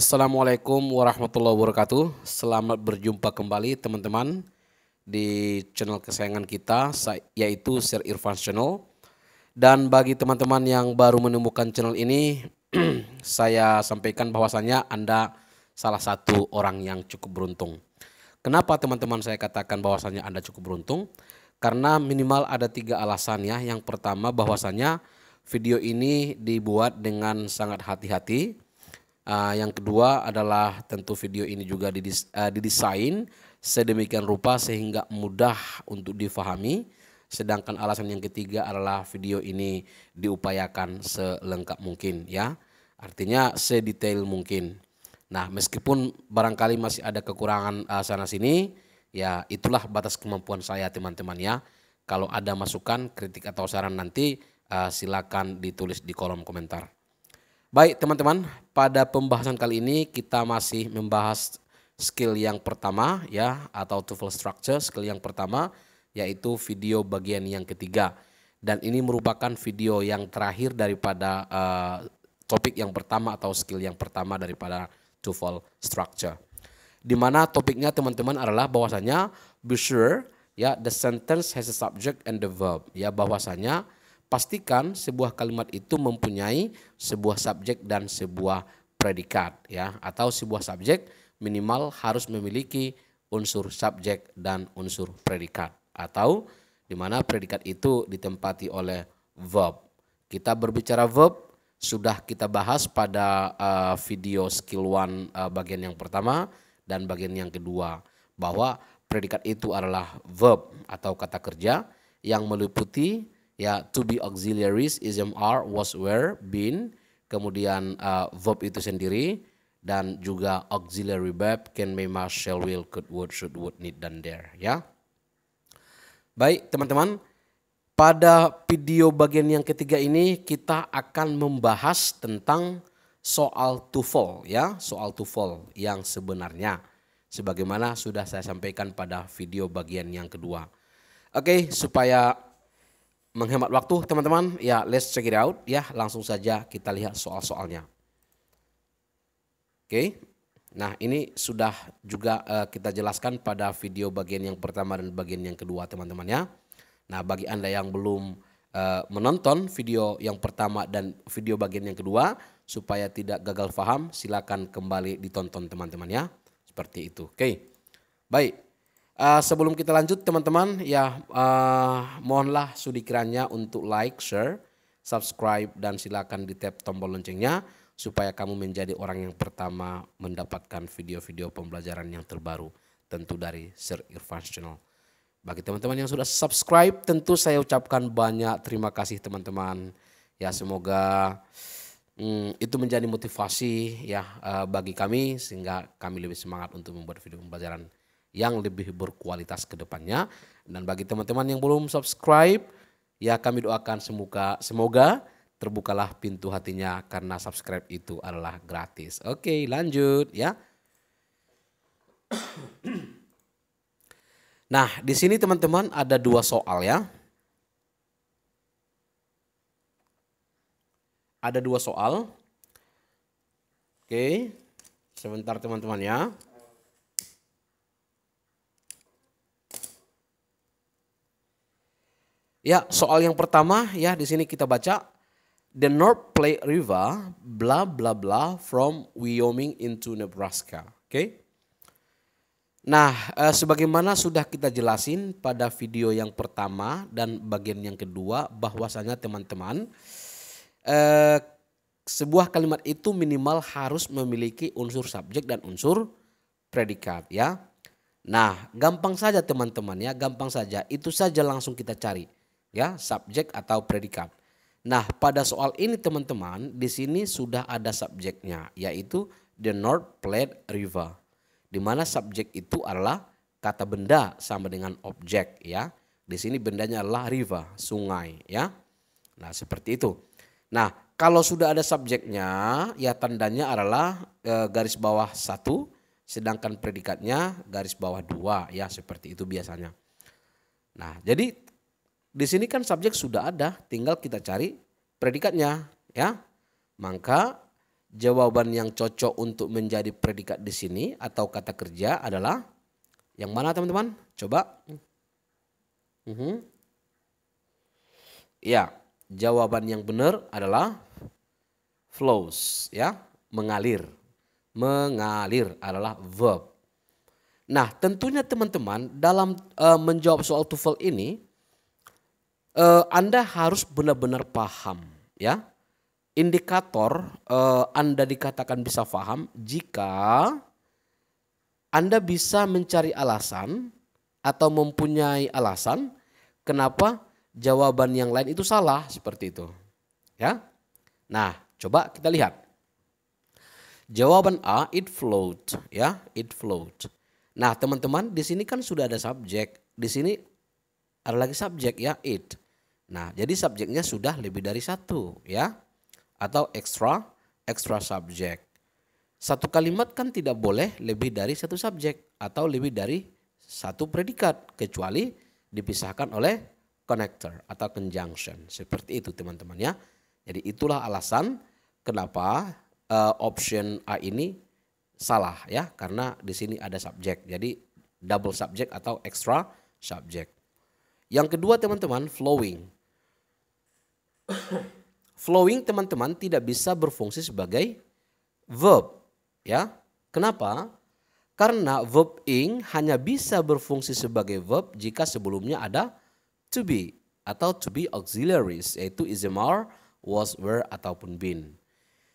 Assalamualaikum warahmatullahi wabarakatuh. Selamat berjumpa kembali teman-teman di channel kesayangan kita yaitu Sir Irfan Channel. Dan bagi teman-teman yang baru menemukan channel ini, saya sampaikan bahwasannya Anda salah satu orang yang cukup beruntung. Kenapa teman-teman saya katakan bahwasannya Anda cukup beruntung? Karena minimal ada tiga alasan ya. Yang pertama bahwasannya video ini dibuat dengan sangat hati-hati Uh, yang kedua adalah tentu video ini juga didis, uh, didesain sedemikian rupa sehingga mudah untuk difahami. Sedangkan alasan yang ketiga adalah video ini diupayakan selengkap mungkin ya. Artinya sedetail mungkin. Nah, meskipun barangkali masih ada kekurangan uh, sana sini, ya itulah batas kemampuan saya teman-teman ya. Kalau ada masukan, kritik atau saran nanti uh, silakan ditulis di kolom komentar. Baik teman-teman, pada pembahasan kali ini kita masih membahas skill yang pertama ya atau TOEFL structure skill yang pertama yaitu video bagian yang ketiga dan ini merupakan video yang terakhir daripada uh, topik yang pertama atau skill yang pertama daripada TOEFL structure. Di mana topiknya teman-teman adalah bahwasanya be sure ya the sentence has a subject and the verb ya bahwasanya pastikan sebuah kalimat itu mempunyai sebuah subjek dan sebuah predikat ya atau sebuah subjek minimal harus memiliki unsur subjek dan unsur predikat atau di mana predikat itu ditempati oleh verb. Kita berbicara verb sudah kita bahas pada uh, video skill one uh, bagian yang pertama dan bagian yang kedua bahwa predikat itu adalah verb atau kata kerja yang meliputi ya to be auxiliaries ism are was were been kemudian uh, verb itu sendiri dan juga auxiliary verb can may must shall will could would should would need dan there ya baik teman-teman pada video bagian yang ketiga ini kita akan membahas tentang soal TOEFL ya soal TOEFL yang sebenarnya sebagaimana sudah saya sampaikan pada video bagian yang kedua oke supaya menghemat waktu teman-teman, ya let's check it out ya, langsung saja kita lihat soal-soalnya. Oke. Okay. Nah, ini sudah juga uh, kita jelaskan pada video bagian yang pertama dan bagian yang kedua, teman-teman ya. Nah, bagi Anda yang belum uh, menonton video yang pertama dan video bagian yang kedua supaya tidak gagal paham, silakan kembali ditonton teman-teman ya. Seperti itu. Oke. Okay. Baik. Uh, sebelum kita lanjut teman-teman ya uh, mohonlah sudikirannya untuk like, share, subscribe dan silakan di tap tombol loncengnya supaya kamu menjadi orang yang pertama mendapatkan video-video pembelajaran yang terbaru tentu dari Sir Irfan Channel. Bagi teman-teman yang sudah subscribe tentu saya ucapkan banyak terima kasih teman-teman. Ya semoga hmm, itu menjadi motivasi ya uh, bagi kami sehingga kami lebih semangat untuk membuat video pembelajaran yang lebih berkualitas ke depannya. Dan bagi teman-teman yang belum subscribe, ya kami doakan semoga, semoga terbukalah pintu hatinya karena subscribe itu adalah gratis. Oke lanjut ya. Nah, di sini teman-teman ada dua soal ya. Ada dua soal. Oke, sebentar teman-teman ya. Ya, soal yang pertama ya di sini kita baca The North Platte River bla bla bla from Wyoming into Nebraska. Oke. Okay? Nah, eh, sebagaimana sudah kita jelasin pada video yang pertama dan bagian yang kedua bahwasanya teman-teman eh, sebuah kalimat itu minimal harus memiliki unsur subjek dan unsur predikat ya. Nah, gampang saja teman-teman ya, gampang saja. Itu saja langsung kita cari ya subjek atau predikat. Nah, pada soal ini teman-teman, di sini sudah ada subjeknya yaitu the North Platte River. Di mana subjek itu adalah kata benda sama dengan objek ya. Di sini bendanya adalah river, sungai ya. Nah, seperti itu. Nah, kalau sudah ada subjeknya, ya tandanya adalah e, garis bawah satu, sedangkan predikatnya garis bawah dua, ya seperti itu biasanya. Nah, jadi di sini kan subjek sudah ada, tinggal kita cari predikatnya, ya. Maka jawaban yang cocok untuk menjadi predikat di sini atau kata kerja adalah yang mana teman-teman? Coba. Mm -hmm. Ya, jawaban yang benar adalah flows, ya, mengalir. Mengalir adalah verb. Nah, tentunya teman-teman dalam uh, menjawab soal TOEFL ini uh, Anda harus benar-benar paham ya. Indikator uh, Anda dikatakan bisa paham jika Anda bisa mencari alasan atau mempunyai alasan kenapa jawaban yang lain itu salah seperti itu. Ya. Nah, coba kita lihat. Jawaban A it float ya, it float. Nah, teman-teman di sini kan sudah ada subjek. Di sini ada lagi subjek ya it. Nah, jadi subjeknya sudah lebih dari satu ya. Atau extra, extra subjek. Satu kalimat kan tidak boleh lebih dari satu subjek atau lebih dari satu predikat kecuali dipisahkan oleh connector atau conjunction. Seperti itu teman-teman ya. Jadi itulah alasan kenapa uh, option A ini salah ya karena di sini ada subjek. Jadi double subjek atau extra subjek. Yang kedua teman-teman flowing. flowing teman-teman tidak bisa berfungsi sebagai verb. Ya, Kenapa? Karena verb ing hanya bisa berfungsi sebagai verb jika sebelumnya ada to be atau to be auxiliaries yaitu ismr, was, were ataupun been.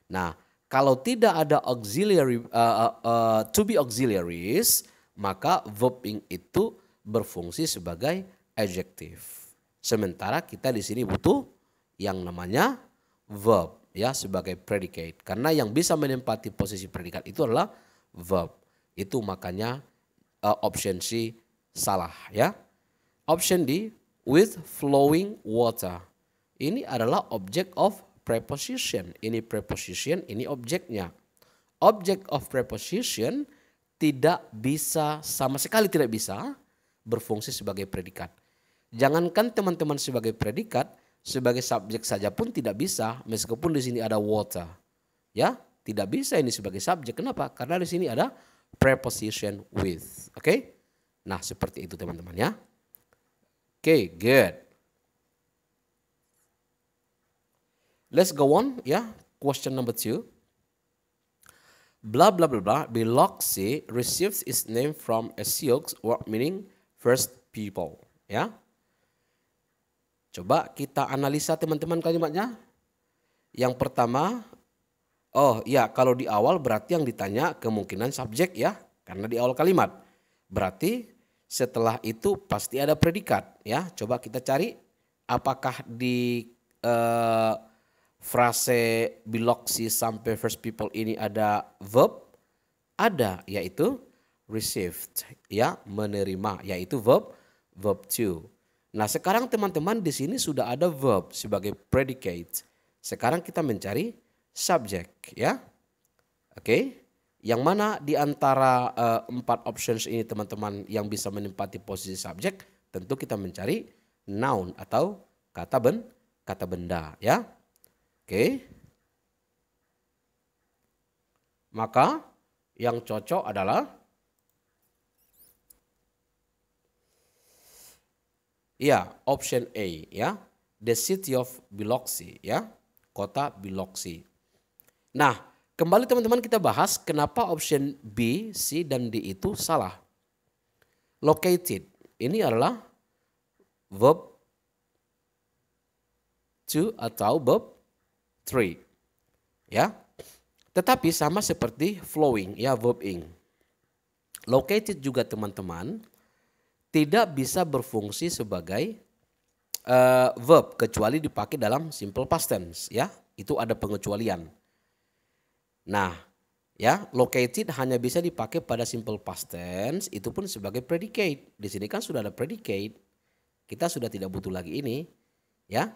Nah, kalau tidak ada auxiliary uh, uh, uh to be auxiliaries, maka verb ing itu berfungsi sebagai adjektif. Sementara kita di sini butuh yang namanya verb ya sebagai predicate. Karena yang bisa menempati posisi predikat itu adalah verb. Itu makanya uh, option C salah ya. Option D with flowing water. Ini adalah object of preposition. Ini preposition, ini objeknya. Object of preposition tidak bisa sama sekali tidak bisa berfungsi sebagai predikat. Jangankan teman-teman sebagai predikat, sebagai subjek saja pun tidak bisa meskipun di sini ada water. Ya, tidak bisa ini sebagai subjek. Kenapa? Karena di sini ada preposition with. Oke? Okay? Nah, seperti itu teman-teman ya. Oke, okay, good. Let's go on ya. Yeah. Question number two. Blah blah blah blah. Biloxi receives its name from a Sioux word meaning first people. Ya. Yeah? Coba kita analisa teman-teman kalimatnya. Yang pertama, oh ya kalau di awal berarti yang ditanya kemungkinan subjek ya. Karena di awal kalimat. Berarti setelah itu pasti ada predikat ya. Coba kita cari apakah di eh, frase biloxi sampai first people ini ada verb? Ada yaitu received ya menerima yaitu verb verb to Nah sekarang teman-teman di sini sudah ada verb sebagai predicate. Sekarang kita mencari subject, ya. Oke. Okay? Yang mana di antara uh, empat options ini teman-teman yang bisa menempati posisi subjek tentu kita mencari noun atau kata ben kata benda ya. Oke. Okay. Maka yang cocok adalah Ya, option A ya. The city of Biloxi ya. Kota Biloxi. Nah, kembali teman-teman kita bahas kenapa option B, C dan D itu salah. Located ini adalah verb to atau verb three. Ya. Tetapi sama seperti flowing ya verb ing. Located juga teman-teman tidak bisa berfungsi sebagai uh, verb kecuali dipakai dalam simple past tense ya. Itu ada pengecualian. Nah, ya, located hanya bisa dipakai pada simple past tense itu pun sebagai predicate. Di sini kan sudah ada predicate. Kita sudah tidak butuh lagi ini, ya.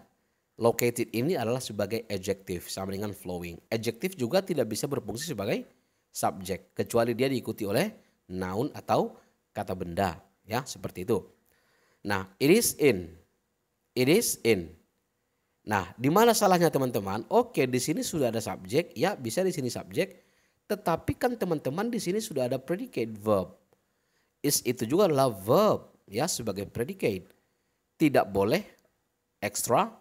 Located ini adalah sebagai adjective sama dengan flowing. Adjective juga tidak bisa berfungsi sebagai subjek kecuali dia diikuti oleh noun atau kata benda ya seperti itu. Nah, it is in. It is in. Nah, di mana salahnya teman-teman? Oke, di sini sudah ada subjek, ya bisa di sini subjek. Tetapi kan teman-teman di sini sudah ada predicate verb. Is itu juga adalah verb ya sebagai predicate. Tidak boleh extra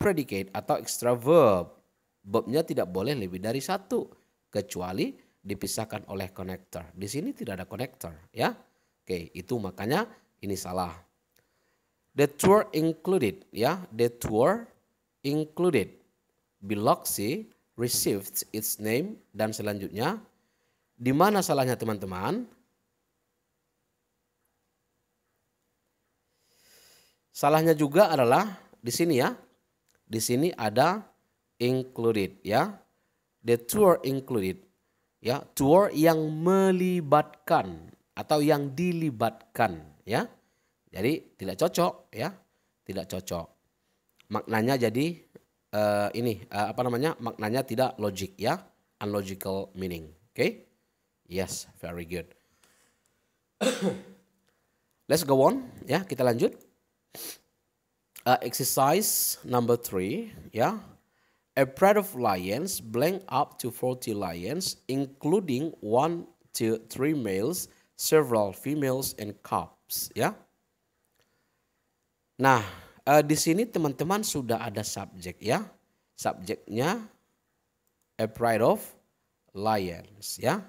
predicate atau extra verb. Verbnya tidak boleh lebih dari satu kecuali dipisahkan oleh connector. Di sini tidak ada connector ya. Oke, itu makanya ini salah. The tour included, ya, the tour included. Biloxi received its name dan selanjutnya di mana salahnya teman-teman? Salahnya juga adalah di sini ya. Di sini ada included ya. The tour included ya, tour yang melibatkan atau yang dilibatkan ya. Jadi tidak cocok ya, tidak cocok. Maknanya jadi uh, ini uh, apa namanya? Maknanya tidak logik ya, unlogical meaning. Oke? Okay? Yes, very good. Let's go on ya, kita lanjut. Uh, exercise number three ya. A pride of lions blank up to 40 lions including one to three males several females and cubs ya. Nah, uh, di sini teman-teman sudah ada subjek ya. Subjeknya a pride of lions ya.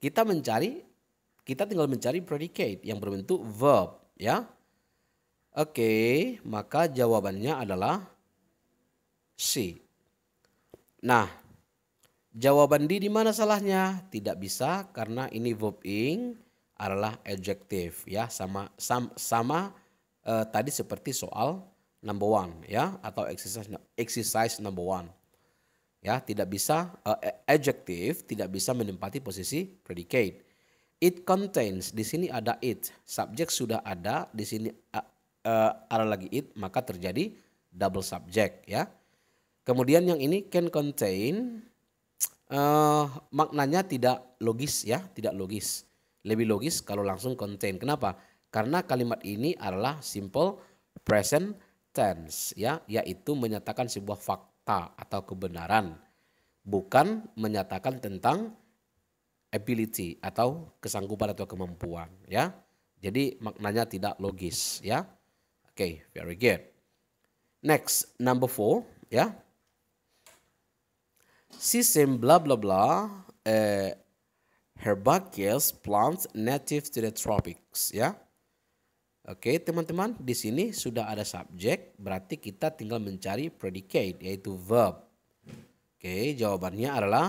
Kita mencari kita tinggal mencari predicate yang berbentuk verb ya. Oke, maka jawabannya adalah C. Nah, Jawaban di di mana salahnya? Tidak bisa karena ini verb ing adalah adjektif ya sama sama, sama uh, eh, tadi seperti soal number one ya atau exercise exercise number one ya tidak bisa uh, eh, adjektif tidak bisa menempati posisi predicate. It contains di sini ada it subject sudah ada di sini uh, uh, ada lagi it maka terjadi double subject ya. Kemudian yang ini can contain uh, maknanya tidak logis ya, tidak logis. Lebih logis kalau langsung contain. Kenapa? Karena kalimat ini adalah simple present tense ya, yaitu menyatakan sebuah fakta atau kebenaran, bukan menyatakan tentang ability atau kesanggupan atau kemampuan ya. Jadi maknanya tidak logis ya. Oke, okay, very good. Next, number four ya. Sistem bla bla bla uh, herbaceous plants native to the tropics ya. Oke, okay, teman-teman, di sini sudah ada subjek, berarti kita tinggal mencari predicate yaitu verb. Oke, okay, jawabannya adalah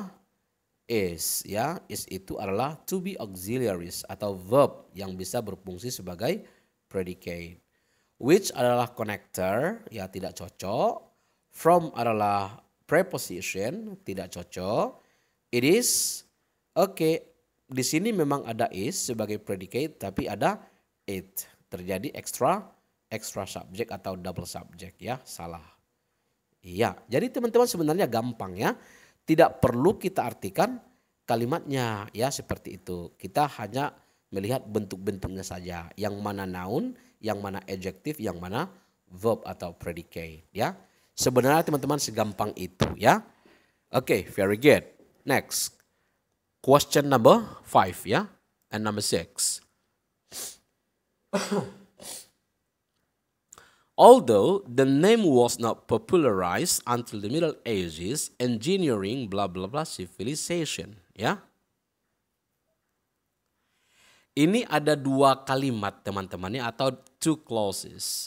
is ya. Is itu adalah to be auxiliaries atau verb yang bisa berfungsi sebagai predicate. Which adalah connector, ya tidak cocok. From adalah preposition tidak cocok. It is oke. Okay, di sini memang ada is sebagai predicate tapi ada it. Terjadi extra extra subject atau double subject ya, salah. Iya, jadi teman-teman sebenarnya gampang ya. Tidak perlu kita artikan kalimatnya ya seperti itu. Kita hanya melihat bentuk-bentuknya saja. Yang mana noun, yang mana adjective, yang mana verb atau predicate ya. Sebenarnya teman-teman segampang itu ya. Oke, okay, very good. Next. Question number five ya. And number six. Although the name was not popularized until the Middle Ages, engineering, blah blah blah, civilization, ya. Ini ada dua kalimat teman-temannya atau two clauses.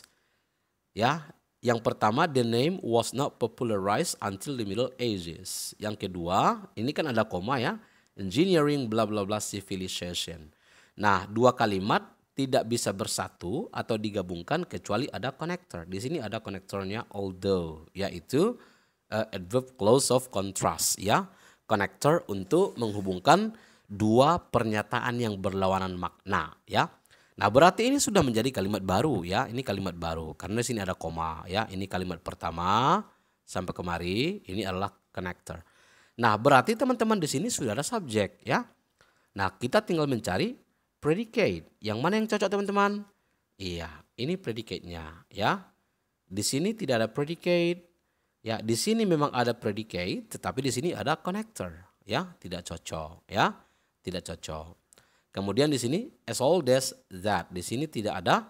Ya, yang pertama, the name was not popularized until the Middle Ages. Yang kedua, ini kan ada koma ya, engineering bla bla bla civilization. Nah, dua kalimat tidak bisa bersatu atau digabungkan kecuali ada connector. Di sini ada konektornya although, yaitu uh, adverb close of contrast ya. Connector untuk menghubungkan dua pernyataan yang berlawanan makna ya. Nah, berarti ini sudah menjadi kalimat baru ya. Ini kalimat baru karena di sini ada koma ya. Ini kalimat pertama sampai kemari ini adalah connector. Nah, berarti teman-teman di sini sudah ada subjek ya. Nah, kita tinggal mencari predicate. Yang mana yang cocok teman-teman? Iya, ini predicate-nya ya. Di sini tidak ada predicate. Ya, di sini memang ada predicate, tetapi di sini ada connector ya, tidak cocok ya. Tidak cocok. Kemudian di sini as old as that. Di sini tidak ada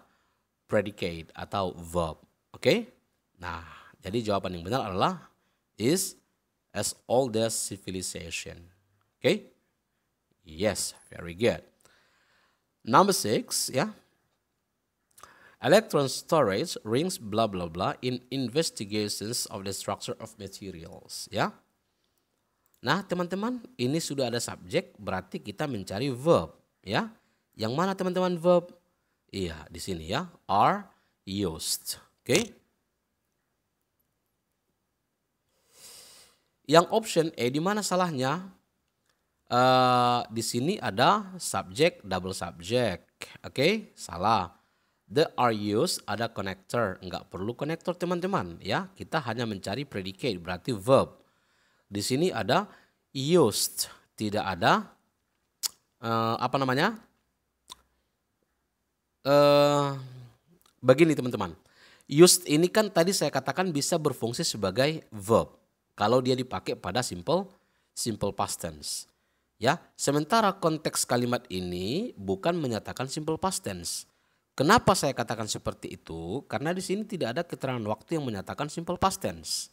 predicate atau verb. Oke? Okay? Nah, jadi jawaban yang benar adalah is as old as civilization. Oke? Okay? Yes, very good. Number six, ya. Yeah. Electron storage rings blah blah blah in investigations of the structure of materials, ya. Yeah. Nah, teman-teman, ini sudah ada subjek, berarti kita mencari verb ya. Yang mana teman-teman verb? Iya, di sini ya. Are used. Oke. Okay? Yang option E di mana salahnya? Uh, di sini ada subject double subject. Oke, okay? salah. The are used ada connector, Enggak perlu connector teman-teman ya. Kita hanya mencari predicate berarti verb. Di sini ada used, tidak ada uh, apa namanya? Uh, begini teman-teman. Used ini kan tadi saya katakan bisa berfungsi sebagai verb kalau dia dipakai pada simple simple past tense. Ya, sementara konteks kalimat ini bukan menyatakan simple past tense. Kenapa saya katakan seperti itu? Karena di sini tidak ada keterangan waktu yang menyatakan simple past tense.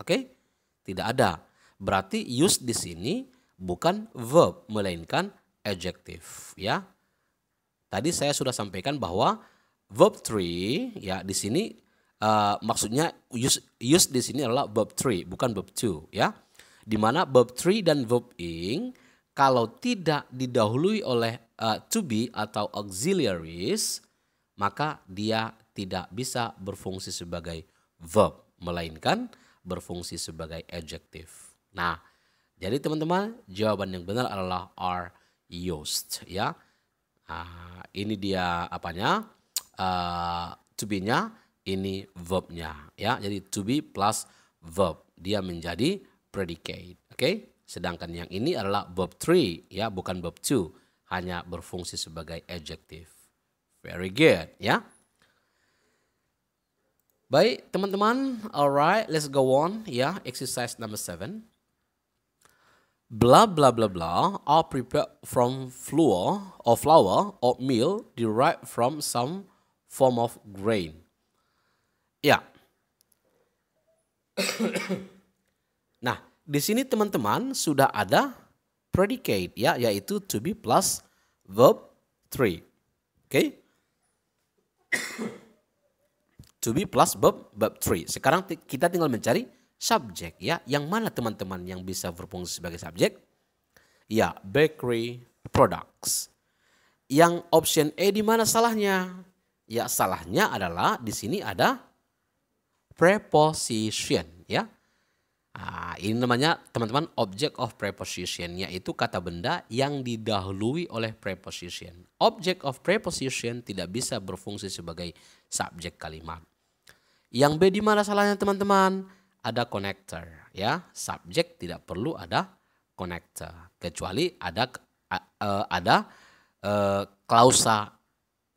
Oke? Tidak ada. Berarti used di sini bukan verb melainkan adjective ya. Tadi saya sudah sampaikan bahwa verb 3 ya di sini uh, maksudnya use use di sini adalah verb 3 bukan verb 2 ya. Di mana verb 3 dan verb ing kalau tidak didahului oleh uh, to be atau auxiliaries maka dia tidak bisa berfungsi sebagai verb melainkan berfungsi sebagai adjective. Nah, jadi teman-teman jawaban yang benar adalah are Yost, ya. Nah, ini dia apanya? Uh, to be-nya, ini verb nya, ya. Jadi to be plus verb. Dia menjadi predicate, oke? Okay? Sedangkan yang ini adalah verb 3 ya, bukan verb 2. Hanya berfungsi sebagai adjective. Very good ya. Baik, teman-teman. Alright, let's go on ya. Exercise number seven. Blah blah blah blah are prepared from flour or flour or meal derived from some form of grain. Ya. nah, di sini teman-teman sudah ada predicate ya, yaitu to be plus verb three, Oke. Okay? to be plus verb verb three. Sekarang kita tinggal mencari subjek ya. Yang mana teman-teman yang bisa berfungsi sebagai subjek? Ya, bakery products. Yang option E di mana salahnya? Ya, salahnya adalah di sini ada preposition ya. Nah, ini namanya teman-teman object of preposition yaitu kata benda yang didahului oleh preposition. Object of preposition tidak bisa berfungsi sebagai subjek kalimat. Yang B di mana salahnya teman-teman? ada connector ya subjek tidak perlu ada connector kecuali ada e, ada e, klausa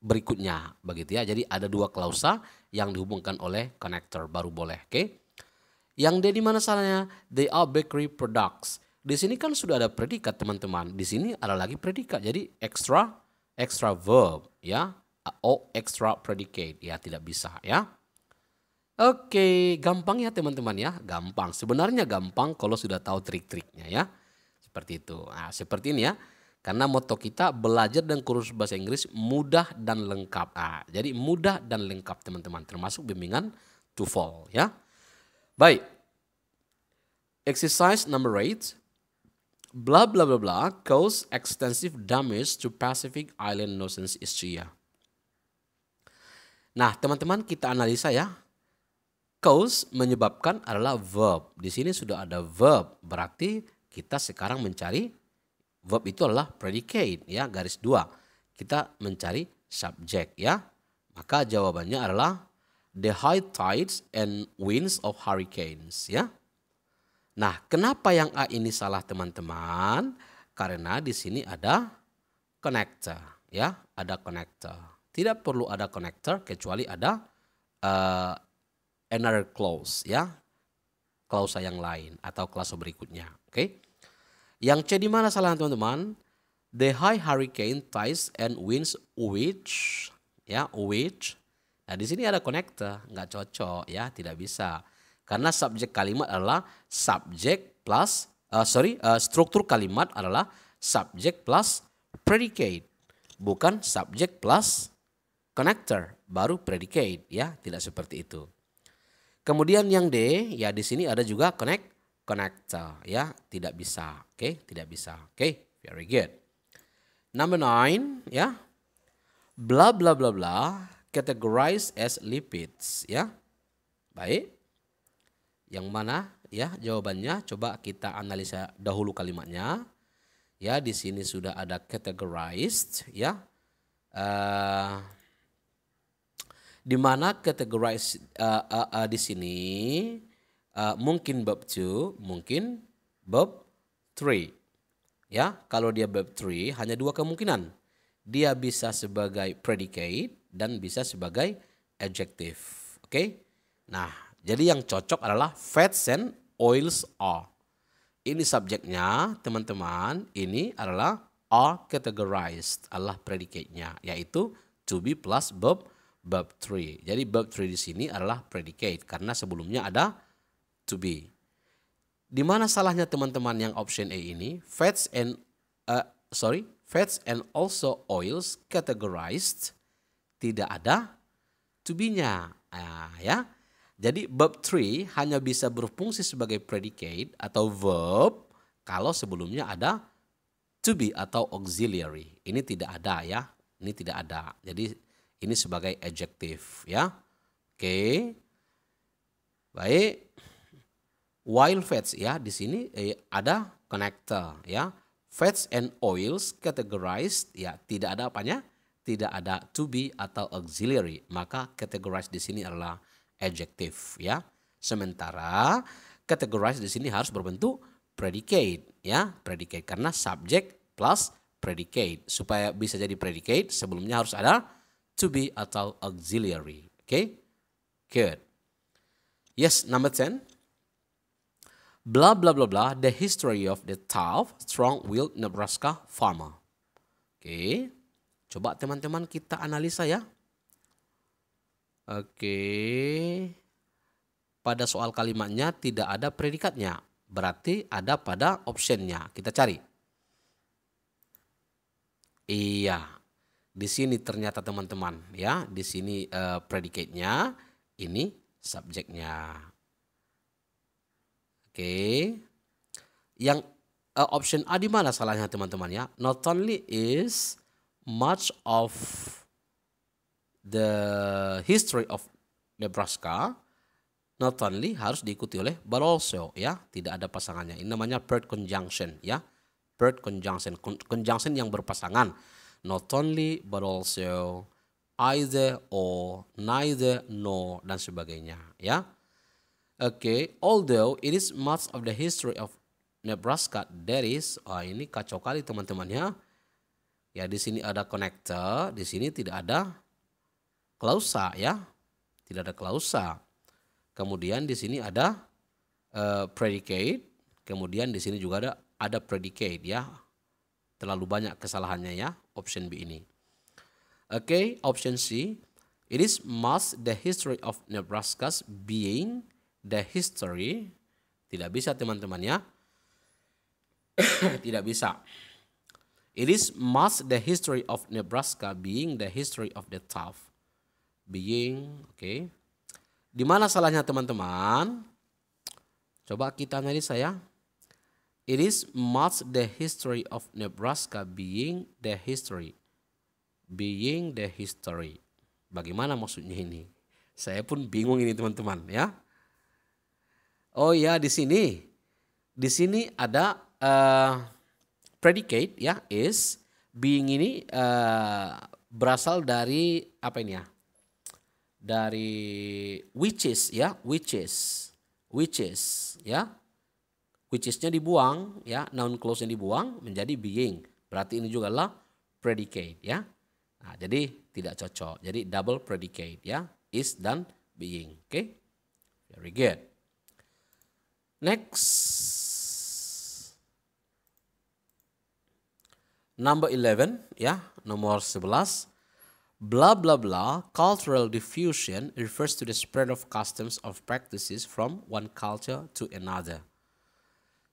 berikutnya begitu ya jadi ada dua klausa yang dihubungkan oleh connector baru boleh oke okay? yang D di mana salahnya they are bakery products di sini kan sudah ada predikat teman-teman di sini ada lagi predikat jadi extra extra verb ya Oh, extra predicate ya tidak bisa ya Oke, gampang ya teman-teman ya. Gampang. Sebenarnya gampang kalau sudah tahu trik-triknya ya. Seperti itu. Nah, seperti ini ya. Karena moto kita belajar dan kursus bahasa Inggris mudah dan lengkap. Nah, jadi mudah dan lengkap teman-teman. Termasuk bimbingan to fall ya. Baik. Exercise number 8. Blah blah blah blah cause extensive damage to Pacific Island Northeast Asia. Nah, teman-teman kita analisa ya Cause menyebabkan adalah verb. Di sini sudah ada verb, berarti kita sekarang mencari verb itu adalah predicate ya, garis dua. Kita mencari subjek ya. Maka jawabannya adalah the high tides and winds of hurricanes ya. Nah, kenapa yang A ini salah teman-teman? Karena di sini ada connector ya, ada connector. Tidak perlu ada connector kecuali ada uh, another clause ya. Klausa yang lain atau klausa berikutnya. Oke. Okay? Yang C di mana salah teman-teman? The high hurricane ties and winds which ya which. Nah, di sini ada connector, nggak cocok ya, tidak bisa. Karena subjek kalimat adalah subjek plus uh, sorry, uh, struktur kalimat adalah subjek plus predicate. Bukan subjek plus connector, baru predicate ya, tidak seperti itu. Kemudian yang D, ya di sini ada juga connect connector, ya tidak bisa, oke, okay? tidak bisa, oke, okay? very good. Number nine, ya, bla bla bla bla, categorized as lipids, ya, baik. Yang mana, ya, jawabannya coba kita analisa dahulu kalimatnya. Ya, di sini sudah ada categorized, ya. Uh, di mana categorize uh, uh, uh, di sini uh, mungkin bab 2, mungkin bab 3. Ya, kalau dia bab 3 hanya dua kemungkinan. Dia bisa sebagai predicate dan bisa sebagai adjective. Oke? Okay? Nah, jadi yang cocok adalah fats and oils are. Ini subjeknya, teman-teman. Ini adalah are categorized, adalah predikatnya, yaitu to be plus verb verb 3. Jadi verb 3 di sini adalah predicate karena sebelumnya ada to be. Di mana salahnya teman-teman yang option A ini? Fats and uh, sorry, fats and also oils categorized tidak ada to be-nya. Uh, ya. Jadi verb 3 hanya bisa berfungsi sebagai predicate atau verb kalau sebelumnya ada to be atau auxiliary. Ini tidak ada ya. Ini tidak ada. Jadi ini sebagai adjektif ya. Oke. Baik. While fats ya di sini eh, ada connector ya. Fats and oils categorized ya tidak ada apanya? Tidak ada to be atau auxiliary. Maka categorized di sini adalah adjektif ya. Sementara categorized di sini harus berbentuk predicate ya, predicate karena subject plus predicate. Supaya bisa jadi predicate sebelumnya harus ada to be atau auxiliary. Okay? Good. Yes, number 10. Blah, blah, blah, blah. The history of the tough, strong-willed Nebraska farmer. Oke. Okay. Coba teman-teman kita analisa ya. Oke. Okay. Pada soal kalimatnya tidak ada predikatnya. Berarti ada pada optionnya. Kita cari. Iya. Di sini ternyata teman-teman ya, di sini uh, eh, predikatnya, ini subjeknya. Oke. Okay. Yang uh, option A di mana salahnya teman-teman ya? Not only is much of the history of Nebraska not only harus diikuti oleh but also ya tidak ada pasangannya ini namanya third conjunction ya third conjunction conjunction yang berpasangan not only but also either or neither nor dan sebagainya ya oke okay. although it is much of the history of Nebraska there is oh, ini kacau kali teman-temannya ya di sini ada connector di sini tidak ada klausa ya tidak ada klausa kemudian di sini ada uh, predicate kemudian di sini juga ada ada predicate ya terlalu banyak kesalahannya ya option B ini. Oke, okay, option C. It is must the history of Nebraska's being the history. Tidak bisa teman-teman ya. Tidak bisa. It is must the history of Nebraska being the history of the tough. Being, oke. Okay. Di mana salahnya teman-teman? Coba kita analisa ya. It is much the history of Nebraska being the history. Being the history. Bagaimana maksudnya ini? Saya pun bingung ini teman-teman ya. Oh ya di sini. Di sini ada uh, predicate ya is being ini uh, berasal dari apa ini ya? Dari witches ya, witches, witches ya. Yeah. ya which is-nya dibuang ya noun clause-nya dibuang menjadi being berarti ini juga lah predicate ya nah, jadi tidak cocok jadi double predicate ya is dan being oke okay? very good next number 11 ya nomor 11 Blah blah blah. Cultural diffusion refers to the spread of customs of practices from one culture to another.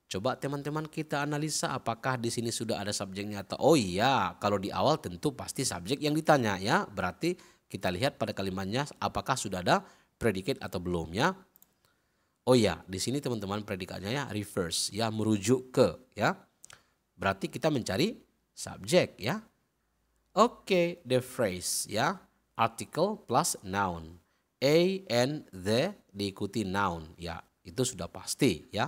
Coba teman-teman kita analisa apakah di sini sudah ada subjeknya atau Oh iya, kalau di awal tentu pasti subjek yang ditanya ya. Berarti kita lihat pada kalimatnya apakah sudah ada predikat atau belum ya. Oh iya, di sini teman-teman predikatnya ya reverse ya merujuk ke ya. Berarti kita mencari subjek ya. Oke, okay, the phrase ya. Article plus noun. A and the diikuti noun ya. Itu sudah pasti ya.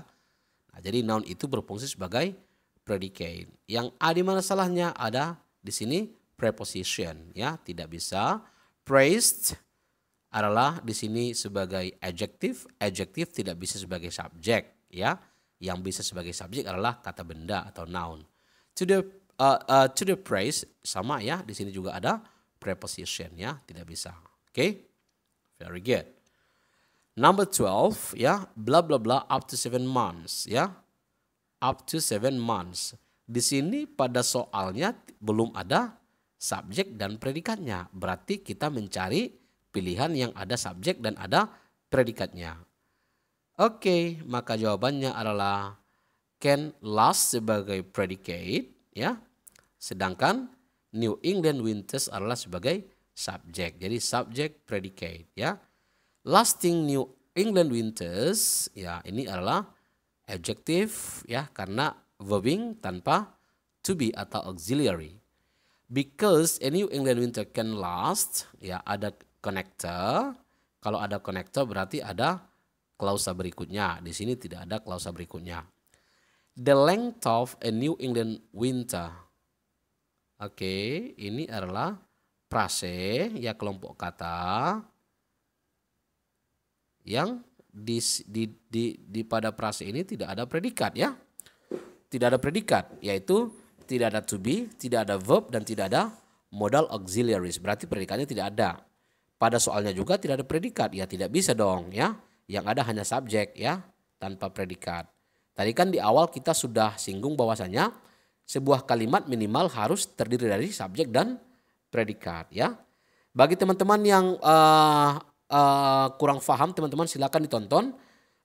Nah, jadi noun itu berfungsi sebagai predicate. Yang A di mana salahnya? Ada di sini preposition ya, tidak bisa. Praised adalah di sini sebagai adjective, adjective tidak bisa sebagai subjek ya. Yang bisa sebagai subjek adalah kata benda atau noun. To the uh, uh, to the praise sama ya, di sini juga ada preposition ya, tidak bisa. Oke. Okay? Very good. Number 12, ya, bla bla bla up to 7 months, ya. Up to 7 months. Di sini pada soalnya belum ada subjek dan predikatnya. Berarti kita mencari pilihan yang ada subjek dan ada predikatnya. Oke, maka jawabannya adalah can last sebagai predicate, ya. Sedangkan New England winters adalah sebagai subjek. Jadi subjek predicate, ya. Lasting New England winters, ya ini adalah adjective ya karena verbing tanpa to be atau auxiliary. Because a New England winter can last, ya ada connector. Kalau ada connector berarti ada klausa berikutnya. Di sini tidak ada klausa berikutnya. The length of a New England winter. Oke, okay, ini adalah prase ya kelompok kata yang di, di, di, di pada prase ini tidak ada predikat ya. Tidak ada predikat yaitu tidak ada to be, tidak ada verb dan tidak ada modal auxiliaries. Berarti predikatnya tidak ada. Pada soalnya juga tidak ada predikat. Ya tidak bisa dong ya. Yang ada hanya subjek ya tanpa predikat. Tadi kan di awal kita sudah singgung bahwasanya sebuah kalimat minimal harus terdiri dari subjek dan predikat ya. Bagi teman-teman yang uh, Eh, kurang paham teman-teman silahkan ditonton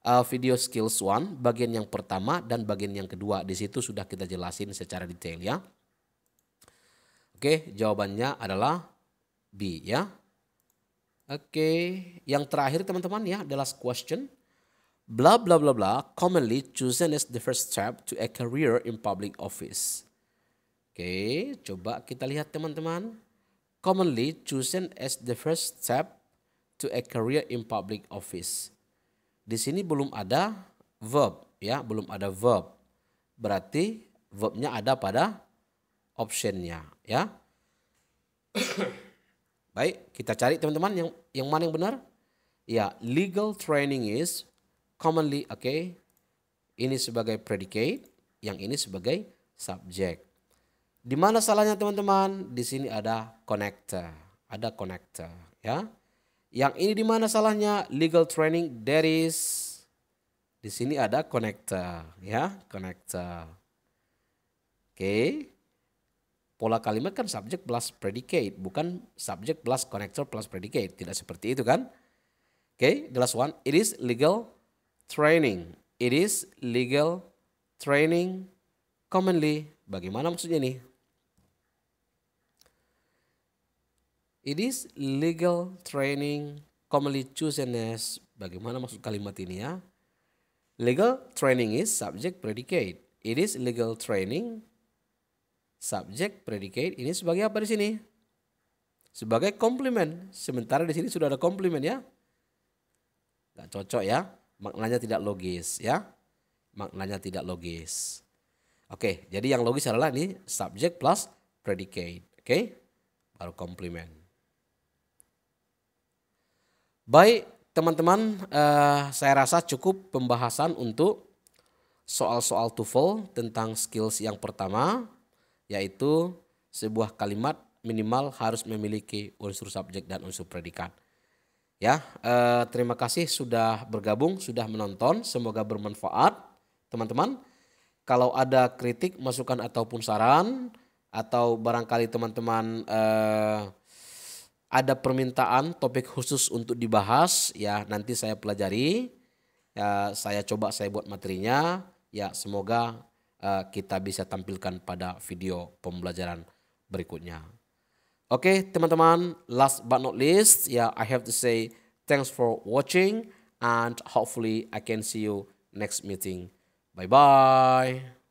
uh, video skills one bagian yang pertama dan bagian yang kedua di situ sudah kita jelasin secara detail ya. Oke, jawabannya adalah B ya. Oke, yang terakhir teman-teman ya, the last question. bla bla bla bla commonly chosen as the first step to a career in public office. Oke, coba kita lihat teman-teman. Commonly chosen as the first step to a career in public office. Di sini belum ada verb ya, belum ada verb. Berarti verbnya ada pada optionnya ya. Baik, kita cari teman-teman yang yang mana yang benar? Ya, legal training is commonly oke. Okay, ini sebagai predicate, yang ini sebagai subject. Di mana salahnya teman-teman? Di sini ada connector, ada connector ya. Yang ini di mana salahnya? Legal training there is di sini ada connector ya, connector. Oke. Okay. Pola kalimat kan subject plus predicate, bukan subject plus connector plus predicate. Tidak seperti itu kan? Oke, okay, the last one it is legal training. It is legal training commonly. Bagaimana maksudnya nih? It is legal training commonly chosen as bagaimana maksud kalimat ini ya? Legal training is subject predicate. It is legal training subject predicate ini sebagai apa di sini? Sebagai komplement. Sementara di sini sudah ada komplement ya. Gak cocok ya. Maknanya tidak logis ya. Maknanya tidak logis. Oke, jadi yang logis adalah ini subject plus predicate. Oke. Baru komplement. Baik, teman-teman, eh, saya rasa cukup pembahasan untuk soal-soal TOEFL tentang skills yang pertama, yaitu sebuah kalimat minimal harus memiliki unsur subjek dan unsur predikat. Ya, eh, terima kasih sudah bergabung, sudah menonton. Semoga bermanfaat, teman-teman. Kalau ada kritik, masukan ataupun saran, atau barangkali teman-teman eh, ada permintaan topik khusus untuk dibahas ya nanti saya pelajari ya, saya coba saya buat materinya ya semoga uh, kita bisa tampilkan pada video pembelajaran berikutnya oke okay, teman-teman last but not least ya yeah, I have to say thanks for watching and hopefully I can see you next meeting bye bye